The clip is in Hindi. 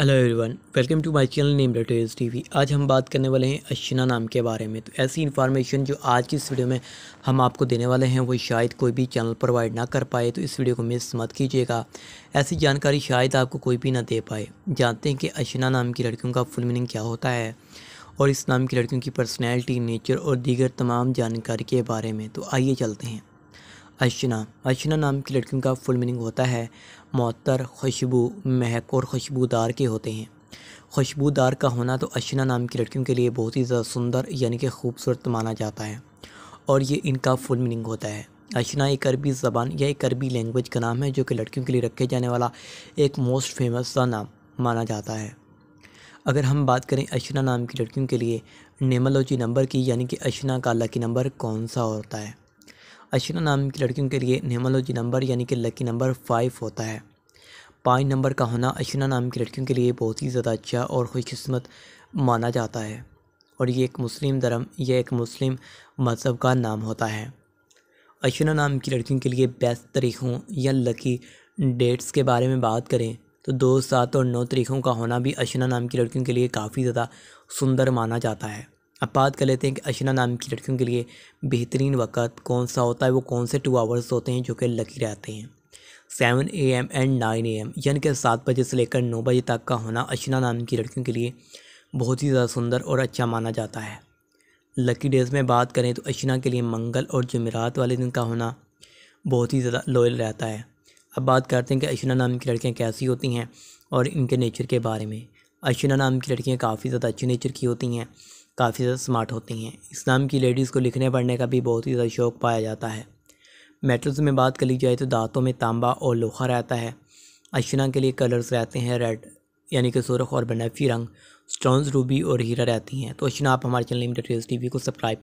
hello everyone welcome to my channel name Raters TV आज हम बात करने वाले हैं अशिना नाम के बारे में तो ऐसी इन्फॉर्मेशन जो आज की इस वीडियो में हम आपको देने वाले हैं वो शायद कोई भी चैनल प्रोवाइड ना कर पाए तो इस वीडियो को मिस मत कीजिएगा ऐसी जानकारी शायद आपको कोई भी ना दे पाए जानते हैं कि अशिना नाम की लड़कियों का फुल मीनिंग क्या होता है और इस नाम की लड़कियों की पर्सनैलिटी नेचर और दीगर तमाम जानकारी के बारे में तो आइए चलते हैं अशना अशना नाम की लड़कियों का फुल मीनिंग होता है मअतर खुशबू महक और खुशबूदार के होते हैं खुशबूदार का होना तो अशना नाम की लड़कियों के लिए बहुत ही ज़्यादा सुंदर यानी कि खूबसूरत माना जाता है और ये इनका फुल मीनिंग होता है अशना एक अरबी ज़बान या एक अरबी लैंग्वेज का नाम है जो कि लड़कियों के लिए रखे जाने वाला एक मोस्ट फेमस सा नाम माना जाता है अगर हम बात करें अशना नाम की लड़कियों के लिए नेमोलॉजी नंबर की यानी कि अशना का लकी नंबर कौन सा होता है अशीना नाम की लड़कियों के लिए नेमोलॉजी नंबर यानी कि लकी नंबर फाइव होता है पाँच नंबर का होना अशीना नाम की लड़कियों के लिए बहुत ही ज़्यादा अच्छा और खुशकस्मत माना जाता है और ये एक मुस्लिम धर्म यह एक मुस्लिम मज़हब का नाम होता है अशीना नाम की लड़कियों के लिए बेस्ट तरीक़ों या लकी डेट्स के बारे में बात करें तो दो सात और नौ तरीक़ों का होना भी अशना नाम की लड़कियों के लिए काफ़ी ज़्यादा सुंदर माना जाता है अब बात कर लेते हैं कि अशना नाम की लड़कियों के लिए बेहतरीन वक़्त कौन सा होता है वो कौन से टू आवर्स होते हैं जो कि लकी रहते हैं seven A M and nine A M यानी कि सात बजे से लेकर नौ बजे तक का होना अशना नाम की लड़कियों के लिए बहुत ही ज़्यादा सुंदर और अच्छा माना जाता है लकी डेज़ में बात करें तो अशना के लिए मंगल और जमेरात वाले दिन का होना बहुत ही ज़्यादा लॉयल रहता है अब बात करते हैं कि अशना नाम की लड़कियाँ कैसी होती हैं और इनके नेचर के बारे में अशना नाम की लड़कियाँ काफ़ी ज़्यादा अच्छे नेचर की होती हैं काफ़ी ज़्यादा स्मार्ट होती हैं इस्लाम की लेडीज़ को लिखने पढ़ने का भी बहुत ही ज़्यादा शौक़ पाया जाता है मेटल्स में बात कर ली जाए तो दांतों में तांबा और लोहा रहता है अशना के लिए कलर्स रहते हैं रेड यानी कि सुरख और बनैफी रंग स्टोन्स रूबी और हीरा रहती हैं तो अशना आप हमारे चैनल लिमिटेड टी को सब्सक्राइब